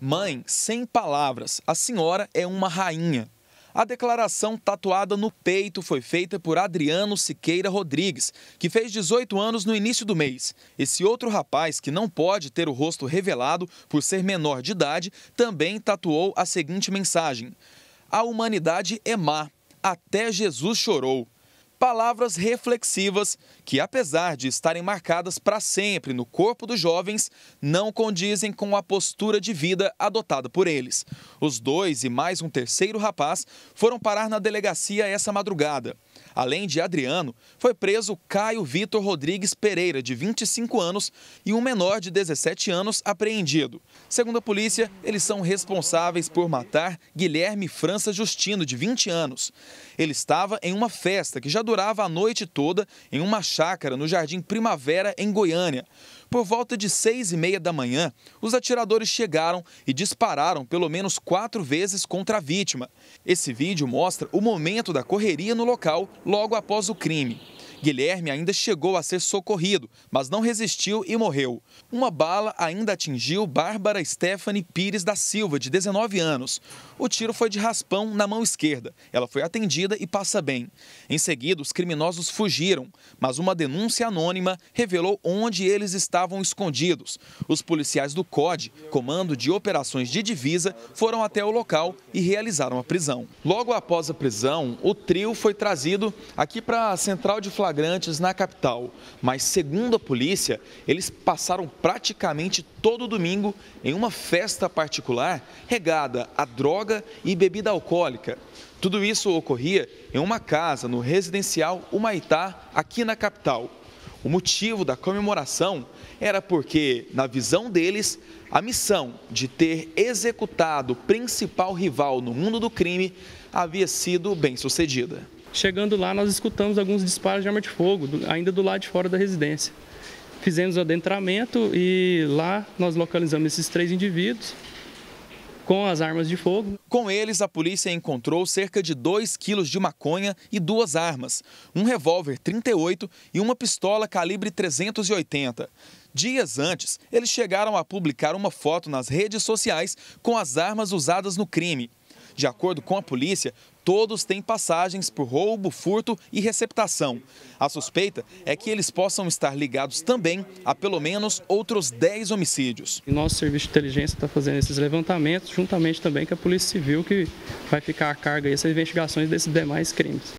Mãe, sem palavras, a senhora é uma rainha. A declaração tatuada no peito foi feita por Adriano Siqueira Rodrigues, que fez 18 anos no início do mês. Esse outro rapaz, que não pode ter o rosto revelado por ser menor de idade, também tatuou a seguinte mensagem: A humanidade é má, até Jesus chorou palavras reflexivas que, apesar de estarem marcadas para sempre no corpo dos jovens, não condizem com a postura de vida adotada por eles. Os dois e mais um terceiro rapaz foram parar na delegacia essa madrugada. Além de Adriano, foi preso Caio Vitor Rodrigues Pereira, de 25 anos, e um menor de 17 anos apreendido. Segundo a polícia, eles são responsáveis por matar Guilherme França Justino, de 20 anos. Ele estava em uma festa que já durava a noite toda em uma chácara no Jardim Primavera, em Goiânia. Por volta de seis e meia da manhã, os atiradores chegaram e dispararam pelo menos quatro vezes contra a vítima. Esse vídeo mostra o momento da correria no local logo após o crime. Guilherme ainda chegou a ser socorrido, mas não resistiu e morreu. Uma bala ainda atingiu Bárbara Stephanie Pires da Silva, de 19 anos. O tiro foi de raspão na mão esquerda. Ela foi atendida e passa bem. Em seguida, os criminosos fugiram, mas uma denúncia anônima revelou onde eles estavam escondidos. Os policiais do COD, Comando de Operações de Divisa, foram até o local e realizaram a prisão. Logo após a prisão, o trio foi trazido aqui para a central de flagrante flagrantes na capital, mas segundo a polícia, eles passaram praticamente todo domingo em uma festa particular regada a droga e bebida alcoólica. Tudo isso ocorria em uma casa no residencial Humaitá, aqui na capital. O motivo da comemoração era porque, na visão deles, a missão de ter executado o principal rival no mundo do crime havia sido bem sucedida. Chegando lá, nós escutamos alguns disparos de arma de fogo, ainda do lado de fora da residência. Fizemos o adentramento e lá nós localizamos esses três indivíduos com as armas de fogo. Com eles, a polícia encontrou cerca de 2 quilos de maconha e duas armas, um revólver 38 e uma pistola calibre 380. Dias antes, eles chegaram a publicar uma foto nas redes sociais com as armas usadas no crime. De acordo com a polícia, todos têm passagens por roubo, furto e receptação. A suspeita é que eles possam estar ligados também a pelo menos outros 10 homicídios. O nosso serviço de inteligência está fazendo esses levantamentos, juntamente também com a Polícia Civil, que vai ficar a carga dessas investigações desses demais crimes.